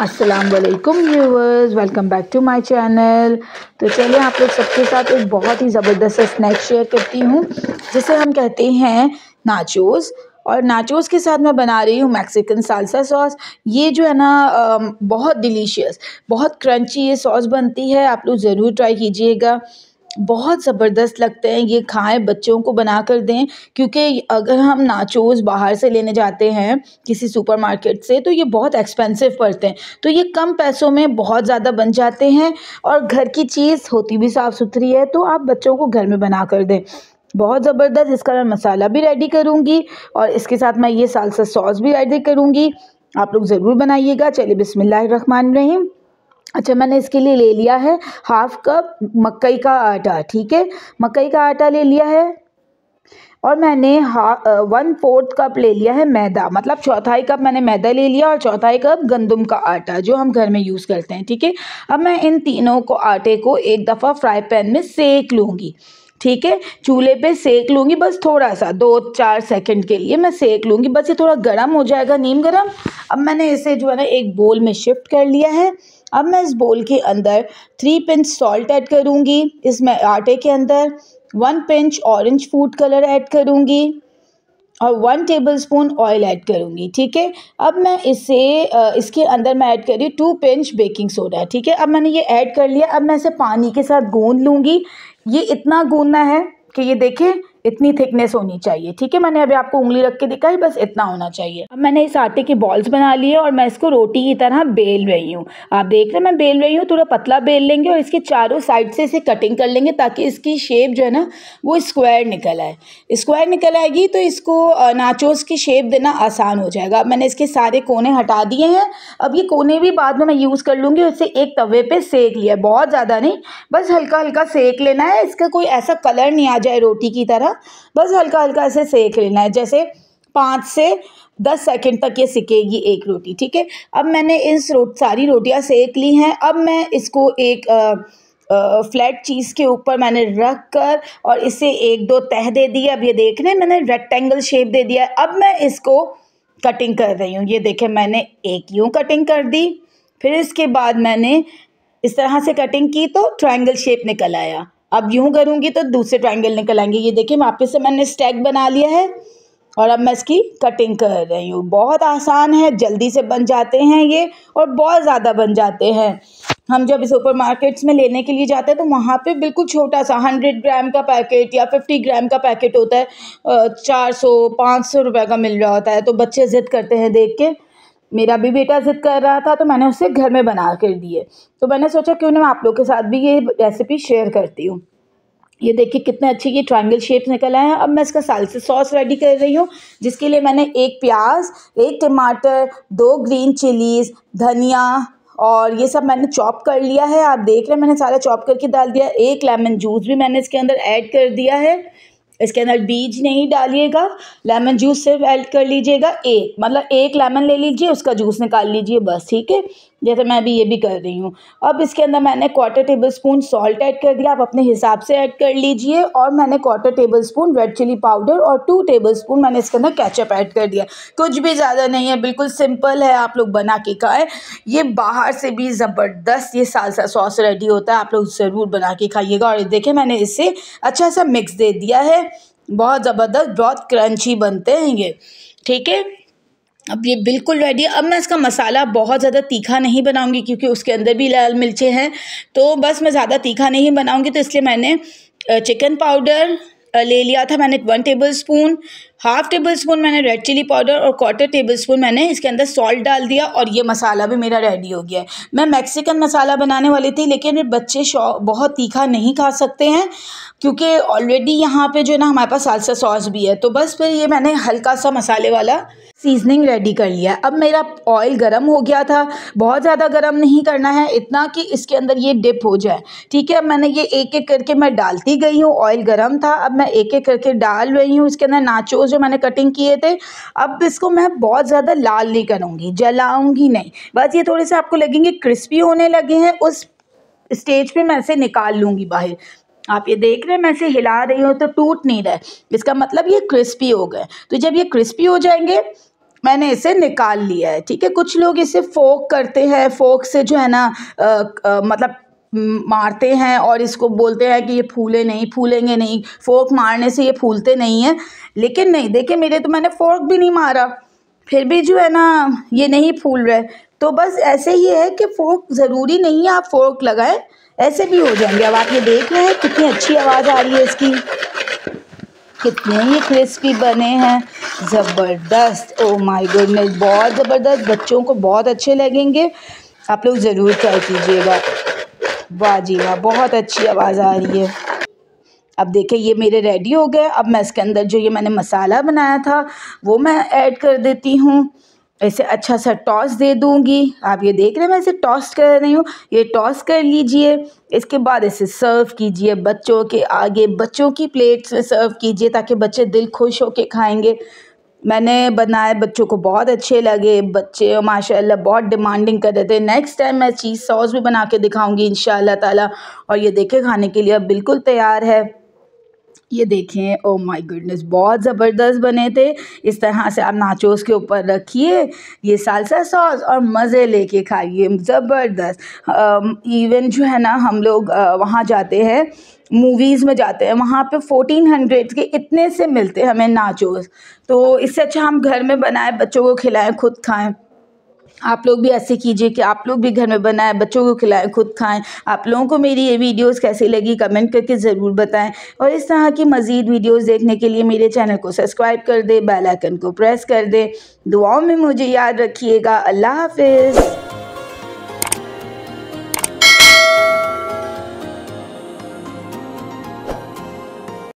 असलकम viewers welcome back to my channel तो चलिए आप लोग सबके साथ एक बहुत ही ज़बरदस्त स्नैक शेयर करती हूँ जिसे हम कहते हैं नाचोस और नाचोस के साथ मैं बना रही हूँ मैक्सिकन सालसा सॉस ये जो है ना बहुत डिलीशियस बहुत क्रंची ये सॉस बनती है आप लोग ज़रूर ट्राई कीजिएगा बहुत ज़बरदस्त लगते हैं ये खाएं बच्चों को बना कर दें क्योंकि अगर हम नाचोज़ बाहर से लेने जाते हैं किसी सुपर मार्केट से तो ये बहुत एक्सपेंसिव पड़ते हैं तो ये कम पैसों में बहुत ज़्यादा बन जाते हैं और घर की चीज़ होती भी साफ़ सुथरी है तो आप बच्चों को घर में बना कर दें बहुत ज़बरदस्त इसका मैं मसाला भी रेडी करूँगी और इसके साथ मैं ये सालसा सॉस भी रेडी करूँगी आप लोग ज़रूर बनाइएगा चलिए बिसमीम अच्छा मैंने इसके लिए ले लिया है हाफ़ कप मकई का आटा ठीक है मकई का आटा ले लिया है और मैंने हा वन फोर्थ कप ले लिया है मैदा मतलब चौथाई कप मैंने मैदा ले लिया और चौथाई कप गंदम का आटा जो हम घर में यूज़ करते हैं ठीक है अब मैं इन तीनों को आटे को एक दफ़ा फ्राई पैन में सेक लूँगी ठीक है चूल्हे पे सेक लूँगी बस थोड़ा सा दो चार सेकंड के लिए मैं सेक लूँगी बस ये थोड़ा गर्म हो जाएगा नीम गर्म अब मैंने इसे जो है ना एक बोल में शिफ्ट कर लिया है अब मैं इस बोल के अंदर थ्री पिंच सॉल्ट ऐड करूँगी इसमें आटे के अंदर one pinch orange food colour add करूँगी और one table spoon oil add करूँगी ठीक है अब मैं इसे इसके अंदर मैं ऐड कर रही हूँ टू पिंच बेकिंग सोडा ठीक है अब मैंने ये ऐड कर लिया अब मैं इसे पानी के साथ गूंद लूँगी ये इतना गूंदना है कि ये देखें इतनी थिकनेस होनी चाहिए ठीक है मैंने अभी आपको उंगली रख के दिखाई बस इतना होना चाहिए अब मैंने इस आटे की बॉल्स बना लिए और मैं इसको रोटी की तरह बेल रही हूँ आप देख रहे हैं मैं बेल रही हूँ थोड़ा पतला बेल लेंगे और इसके चारों साइड से इसे कटिंग कर लेंगे ताकि इसकी शेप जो है ना वो स्क्वायर निकल आए स्क्वायर निकल आएगी तो इसको नाचोस की शेप देना आसान हो जाएगा अब मैंने इसके सारे कोने हटा दिए हैं अब ये कोने भी बाद में मैं यूज़ कर लूँगी इसे एक तवे पर सेक लिया बहुत ज़्यादा नहीं बस हल्का हल्का सेक लेना है इसका कोई ऐसा कलर नहीं आ जाए रोटी की तरह ना बस हल्का हल्का ऐसे सेक लेना है जैसे पाँच से दस सेकंड तक ये सिकेगी एक रोटी ठीक है अब मैंने इस रोट सारी रोटियां सेक ली हैं अब मैं इसको एक आ, फ्लैट चीज़ के ऊपर मैंने रख कर और इसे एक दो तह दे दी अब ये देख रहे हैं मैंने रेक्टेंगल शेप दे दिया अब मैं इसको कटिंग कर रही हूँ ये देखें मैंने एक यूँ कटिंग कर दी फिर इसके बाद मैंने इस तरह से कटिंग की तो ट्रायंगल शेप निकल आया अब यूँ करूँगी तो दूसरे ट्राइंगल निकल आएंगे ये देखिए वापस से मैंने स्टैक बना लिया है और अब मैं इसकी कटिंग कर रही हूँ बहुत आसान है जल्दी से बन जाते हैं ये और बहुत ज़्यादा बन जाते हैं हम जब सुपर मार्केट्स में लेने के लिए जाते हैं तो वहाँ पे बिल्कुल छोटा सा हंड्रेड ग्राम का पैकेट या फिफ्टी ग्राम का पैकेट होता है चार सौ पाँच सौ रुपये का मिल रहा होता है तो बच्चे ज़िद करते हैं देख के मेरा भी बेटा ज़िद कर रहा था तो मैंने उसे घर में बना कर दिए तो मैंने सोचा क्यों ना आप लोगों के साथ भी ये रेसिपी शेयर करती हूँ ये देखिए कितने अच्छे ये ट्रायंगल शेप निकल आए हैं अब मैं इसका सालसे सॉस रेडी कर रही हूँ जिसके लिए मैंने एक प्याज एक टमाटर दो ग्रीन चिलीज़ धनिया और ये सब मैंने चॉप कर लिया है आप देख रहे हैं मैंने सारा चॉप करके डाल दिया एक लेमन जूस भी मैंने इसके अंदर ऐड कर दिया है इसके अंदर बीज नहीं डालिएगा लेमन जूस सिर्फ ऐड कर लीजिएगा एक मतलब एक लेमन ले लीजिए उसका जूस निकाल लीजिए बस ठीक है जैसे मैं अभी ये भी कर रही हूँ अब इसके अंदर मैंने quarter table spoon salt add कर दिया आप अपने हिसाब से ऐड कर लीजिए और मैंने quarter table spoon red chili powder और टू टेबल स्पून मैंने इसके अंदर कैचअप ऐड कर दिया कुछ भी ज़्यादा नहीं है बिल्कुल सिंपल है आप लोग बना के खाए ये बाहर से भी ज़बरदस्त ये सालसा सॉस रेडी होता है आप लोग ज़रूर बना के खाइएगा और देखिए मैंने इसे अच्छा सा मिक्स दे दिया है बहुत ज़बरदस्त बहुत क्रंची बनते हैं ये ठीक है अब ये बिल्कुल रेडी है अब मैं इसका मसाला बहुत ज़्यादा तीखा नहीं बनाऊंगी क्योंकि उसके अंदर भी लाल मिर्चें हैं तो बस मैं ज़्यादा तीखा नहीं बनाऊंगी तो इसलिए मैंने चिकन पाउडर ले लिया था मैंने one table spoon half table spoon मैंने रेड चिली पाउडर और क्वार्टर टेबल स्पून मैंने इसके अंदर सॉल्ट डाल दिया और ये मसाला भी मेरा रेडी हो गया है मैं मैक्सिकन मसाला बनाने वाली थी लेकिन बच्चे बहुत तीखा नहीं खा सकते हैं क्योंकि ऑलरेडी यहाँ पे जो है ना हमारे पास सालसा सॉस भी है तो बस फिर ये मैंने हल्का सा मसाले वाला सीजनिंग रेडी कर लिया अब मेरा ऑयल गरम हो गया था बहुत ज़्यादा गरम नहीं करना है इतना कि इसके अंदर ये डिप हो जाए ठीक है अब मैंने ये एक एक करके मैं डालती गई हूँ ऑयल गरम था अब मैं एक एक करके डाल रही हूँ इसके अंदर नाचोज जो मैंने कटिंग किए थे अब इसको मैं बहुत ज़्यादा लाल नहीं करूँगी जलाऊँगी नहीं बस ये थोड़े से आपको लगेंगे क्रिस्पी होने लगे हैं उस स्टेज पे मैं इसे निकाल लूँगी बाहर आप ये देख रहे हैं मैं इसे हिला रही हूँ तो टूट नहीं रहा इसका मतलब ये क्रिस्पी हो गए तो जब ये क्रिस्पी हो जाएंगे मैंने इसे निकाल लिया है ठीक है कुछ लोग इसे फोक करते हैं फोक से जो है ना आ, आ, मतलब मारते हैं और इसको बोलते हैं कि ये फूले नहीं फूलेंगे नहीं फोर्क मारने से ये फूलते नहीं हैं लेकिन नहीं देखिए मेरे तो मैंने फोर्क भी नहीं मारा फिर भी जो है ना ये नहीं फूल रहे तो बस ऐसे ही है कि फोर्क ज़रूरी नहीं है आप फोर्क लगाएं ऐसे भी हो जाएंगे अब आप ये देख रहे हैं कितनी अच्छी आवाज़ आ रही है इसकी कितने ही क्रिस्पी बने हैं ज़बरदस्त ओ माय गुडनेस बहुत ज़बरदस्त बच्चों को बहुत अच्छे लगेंगे आप लोग ज़रूर ट्राई कीजिएगा वाह जी वाह बहुत अच्छी आवाज़ आ रही है अब देखिए ये मेरे रेडी हो गए अब मैं इसके अंदर जो ये मैंने मसाला बनाया था वो मैं ऐड कर देती हूँ ऐसे अच्छा सा टॉस दे दूँगी आप ये देख रहे हैं मैं इसे टॉस कर रही हूँ ये टॉस कर लीजिए इसके बाद इसे सर्व कीजिए बच्चों के आगे बच्चों की प्लेट्स में सर्व कीजिए ताकि बच्चे दिल खुश के खाएंगे मैंने बनाए बच्चों को बहुत अच्छे लगे बच्चे माशाल्लाह बहुत डिमांडिंग कर रहे थे नेक्स्ट टाइम मैं चीज़ सॉस भी बना के दिखाऊंगी इन ताला और ये देखे खाने के लिए अब बिल्कुल तैयार है ये देखें ओ माय गुडनेस बहुत ज़बरदस्त बने थे इस तरह से आप नाचोस के ऊपर रखिए ये सालसा सॉस और मज़े लेके खाइए ज़बरदस्त इवन um, जो है ना हम लोग uh, वहाँ जाते हैं मूवीज़ में जाते हैं वहाँ पे फोटीन हंड्रेड के इतने से मिलते हैं हमें नाचोस तो इससे अच्छा हम घर में बनाएं बच्चों को खिलाएं खुद खाएं आप लोग भी ऐसे कीजिए कि आप लोग भी घर में बनाएं बच्चों को खिलाएं खुद खाएं आप लोगों को मेरी ये वीडियोस कैसी लगी कमेंट करके ज़रूर बताएं और इस तरह की मज़ीद वीडियोस देखने के लिए मेरे चैनल को सब्सक्राइब कर दें बेल आइकन को प्रेस कर दें दुआओं में मुझे याद रखिएगा अल्लाह हाफिज़